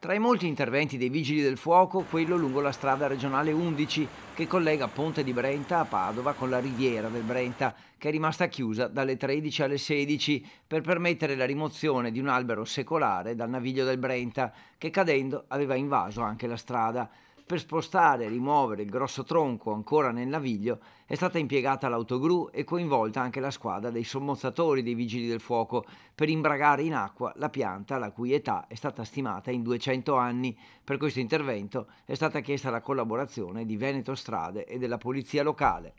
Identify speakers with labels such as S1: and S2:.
S1: Tra i molti interventi dei Vigili del Fuoco, quello lungo la strada regionale 11 che collega Ponte di Brenta a Padova con la riviera del Brenta, che è rimasta chiusa dalle 13 alle 16 per permettere la rimozione di un albero secolare dal naviglio del Brenta, che cadendo aveva invaso anche la strada. Per spostare e rimuovere il grosso tronco ancora nel naviglio è stata impiegata l'autogru e coinvolta anche la squadra dei sommozzatori dei vigili del fuoco per imbragare in acqua la pianta la cui età è stata stimata in 200 anni. Per questo intervento è stata chiesta la collaborazione di Veneto Strade e della Polizia Locale.